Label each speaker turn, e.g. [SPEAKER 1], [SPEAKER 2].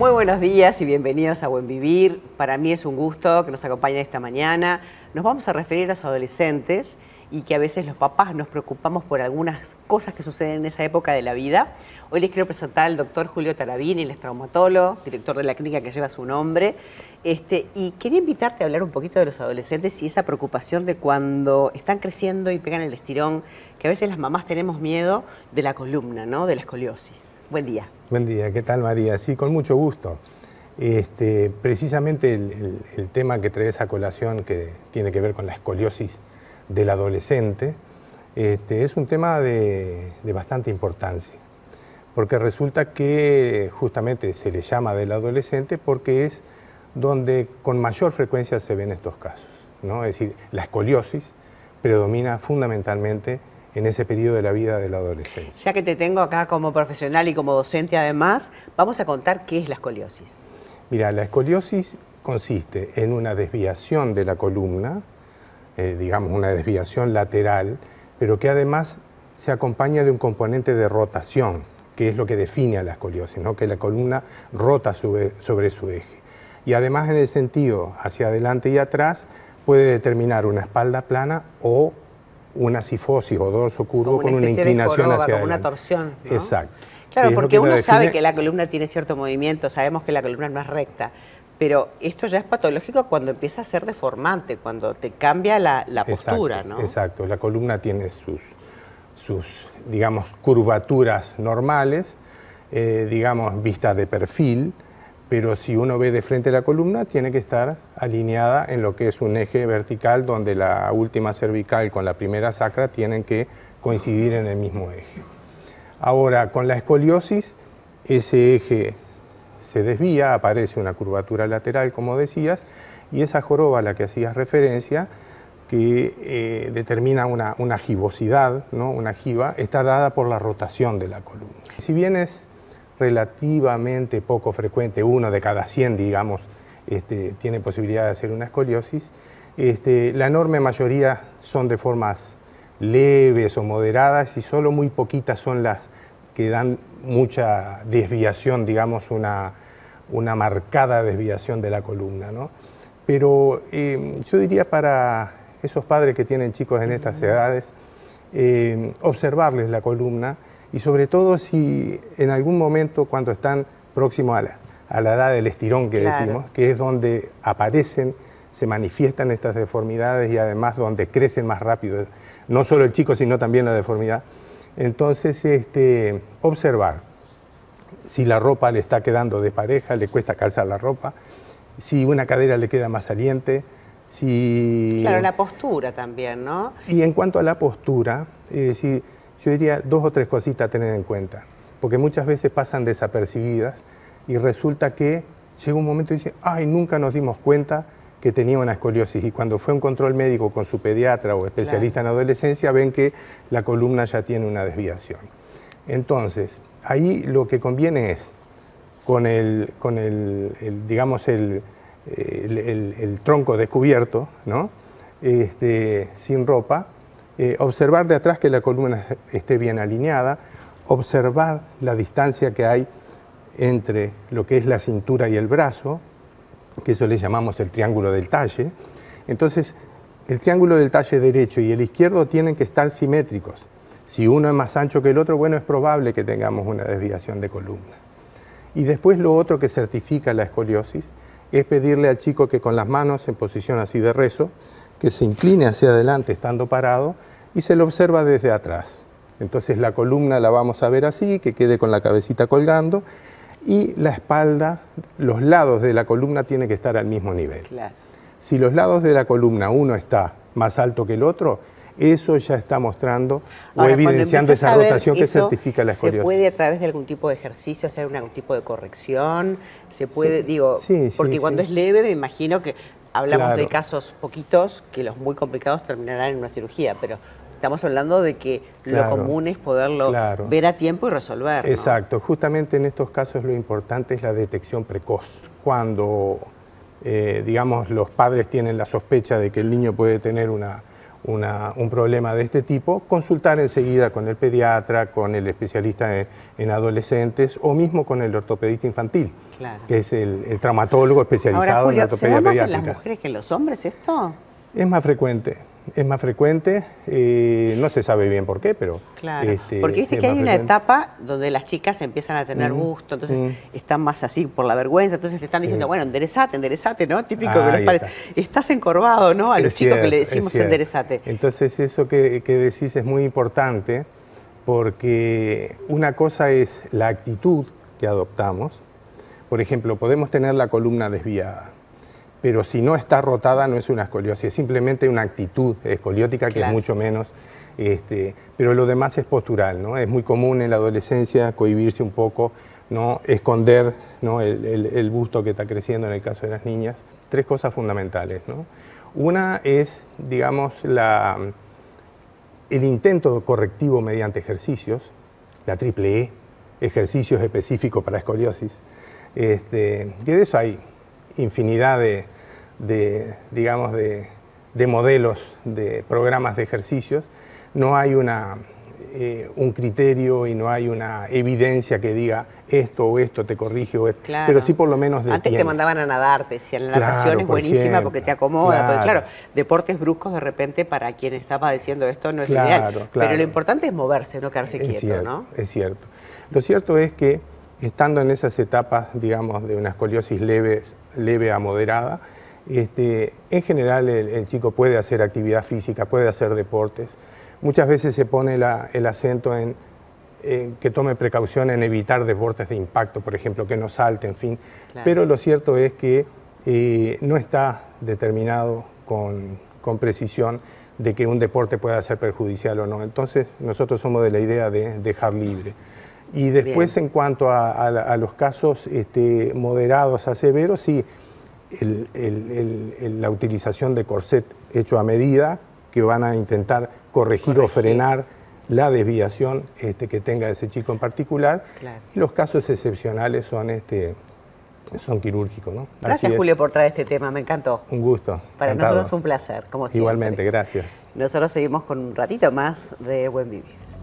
[SPEAKER 1] Muy buenos días y bienvenidos a Buen Vivir. Para mí es un gusto que nos acompañen esta mañana. Nos vamos a referir a los adolescentes y que a veces los papás nos preocupamos por algunas cosas que suceden en esa época de la vida. Hoy les quiero presentar al doctor Julio Tarabini, el traumatólogo, director de la clínica que lleva su nombre. Este, y quería invitarte a hablar un poquito de los adolescentes y esa preocupación de cuando están creciendo y pegan el estirón, que a veces las mamás tenemos miedo de la columna, ¿no? de la escoliosis. Buen día.
[SPEAKER 2] Buen día, ¿qué tal María? Sí, con mucho gusto. Este, precisamente el, tema que trae esa colación que tiene que ver con la escoliosis del adolescente, este, es un tema de, bastante importancia, porque resulta que justamente se le llama del adolescente porque es donde con mayor frecuencia se ven estos casos. ¿no? Es decir, la escoliosis predomina fundamentalmente en ese periodo de la vida de la adolescencia.
[SPEAKER 1] Ya que te tengo acá como profesional y como docente además, vamos a contar qué es la escoliosis.
[SPEAKER 2] Mira, la escoliosis consiste en una desviación de la columna eh, digamos, una desviación lateral, pero que además se acompaña de un componente de rotación, que es lo que define a la escoliosis, que la columna rota sobre, su eje. Y además en el sentido hacia adelante y atrás puede determinar una espalda plana o una sifosis o dorso curvo con una inclinación hacia una
[SPEAKER 1] torsión. Exacto. Claro, porque uno sabe que la columna tiene cierto movimiento, sabemos que la columna no es recta pero esto ya es patológico cuando empieza a ser deformante, cuando te cambia la, postura, ¿no?
[SPEAKER 2] Exacto, la columna tiene sus, sus digamos, curvaturas normales, eh, digamos, vistas de perfil, pero si uno ve de frente la columna, tiene que estar alineada en lo que es un eje vertical, donde la última cervical con la primera sacra tienen que coincidir en el mismo eje. Ahora, con la escoliosis, ese eje se desvía, aparece una curvatura lateral, como decías, y esa joroba a la que hacías referencia, que eh, determina una, una gibosidad, ¿no? una giba, está dada por la rotación de la columna. Si bien es relativamente poco frecuente, uno de cada 100, digamos, este, tiene posibilidad de hacer una escoliosis, este, la enorme mayoría son de formas leves o moderadas y solo muy poquitas son las, que dan mucha desviación, digamos, una, marcada desviación de la columna. ¿no? Pero eh, yo diría para esos padres que tienen chicos en estas edades, eh, observarles la columna y sobre todo si en algún momento cuando están próximos a la, edad del estirón que decimos, que es donde aparecen, se manifiestan estas deformidades y además donde crecen más rápido, no solo el chico sino también la deformidad, entonces, este, observar si la ropa le está quedando de pareja, le cuesta calzar la ropa, si una cadera le queda más saliente, si... Claro, la
[SPEAKER 1] postura también, ¿no?
[SPEAKER 2] Y en cuanto a la postura, yo diría dos o tres cositas a tener en cuenta, porque muchas veces pasan desapercibidas y resulta que llega un momento y dice, ay, nunca nos dimos cuenta que tenía una escoliosis y cuando fue un control médico con su pediatra o especialista en adolescencia ven que la columna ya tiene una desviación. Entonces, ahí lo que conviene es, con el, digamos, el, el, tronco descubierto, ¿no? Este, sin ropa, eh, observar de atrás que la columna esté bien alineada, observar la distancia que hay entre lo que es la cintura y el brazo, que eso le llamamos el triángulo del talle. Entonces, el triángulo del talle derecho y el izquierdo tienen que estar simétricos. Si uno es más ancho que el otro, bueno, es probable que tengamos una desviación de columna. Y después lo otro que certifica la escoliosis es pedirle al chico que con las manos en posición así de rezo, que se incline hacia adelante estando parado y se lo observa desde atrás. Entonces la columna la vamos a ver así, que quede con la cabecita colgando y la espalda, los lados de la columna tienen que estar al mismo nivel. Si los lados de la columna uno está más alto que el otro, eso ya está mostrando o evidenciando esa rotación que certifica la escoliosis. ¿Se puede
[SPEAKER 1] a través de algún tipo de ejercicio hacer algún tipo de corrección? ¿Se puede, digo, porque cuando es leve me imagino que hablamos de casos poquitos que los muy complicados terminarán en una cirugía, pero Estamos hablando de que lo común es poderlo ver a tiempo y resolver. Exacto.
[SPEAKER 2] Justamente en estos casos lo importante es la detección precoz. Cuando, eh, digamos, los padres tienen la sospecha de que el niño puede tener una, un problema de este tipo, consultar enseguida con el pediatra, con el especialista en, adolescentes o mismo con el ortopedista infantil, que es el, traumatólogo especializado en la ortopedia ¿se ¿Es más en las
[SPEAKER 1] mujeres que en los hombres esto?
[SPEAKER 2] Es más frecuente es más frecuente, eh, no se sabe bien por qué, pero... Claro, este, porque que hay una
[SPEAKER 1] etapa donde las chicas empiezan a tener gusto, entonces están más así por la vergüenza, entonces le están diciendo, bueno, enderezate, enderezate, ¿no? Típico que estás encorvado, ¿no? A los chicos que le decimos enderezate.
[SPEAKER 2] Entonces eso que decís es muy importante, porque una cosa es la actitud que adoptamos, por ejemplo, podemos tener la columna desviada, pero si no está rotada no es una escoliosis, es simplemente una actitud escoliótica que es mucho menos, este, pero lo demás es postural, ¿no? Es muy común en la adolescencia cohibirse un poco, ¿no? Esconder ¿no? El, busto que está creciendo en el caso de las niñas. Tres cosas fundamentales, Una es, digamos, la, el intento correctivo mediante ejercicios, la triple E, ejercicios específicos para escoliosis, este, que de eso hay infinidad de, digamos, de, modelos de programas de ejercicios, no hay una, eh, un criterio y no hay una evidencia que diga esto o esto te corrige o esto, pero sí por lo menos Antes te
[SPEAKER 1] mandaban a nadar, te decían, la natación es buenísima porque te acomoda, claro. claro, deportes bruscos de repente para quien estaba diciendo esto no es ideal, pero lo importante es moverse, no quedarse es quieto, cierto, Es
[SPEAKER 2] cierto. Lo cierto es que estando en esas etapas, digamos, de una escoliosis leve leve a moderada. Este, en general el, chico puede hacer actividad física, puede hacer deportes. Muchas veces se pone el acento en, que tome precaución en evitar deportes de impacto, por ejemplo, que no salte, en fin. Pero lo cierto es que eh, no está determinado con, con, precisión de que un deporte pueda ser perjudicial o no. Entonces nosotros somos de la idea de dejar libre. Y después en cuanto a, los casos este, moderados a severos, sí, la utilización de corset hecho a medida, que van a intentar corregir, o frenar la desviación este, que tenga ese chico en particular. Y los casos excepcionales son, este, son quirúrgicos. ¿no?
[SPEAKER 1] Gracias, Julio, por traer este tema, me encantó.
[SPEAKER 2] Un gusto. Para nosotros es un placer,
[SPEAKER 1] como Igualmente,
[SPEAKER 2] gracias.
[SPEAKER 1] Nosotros seguimos con un ratito más de Buen Vivir.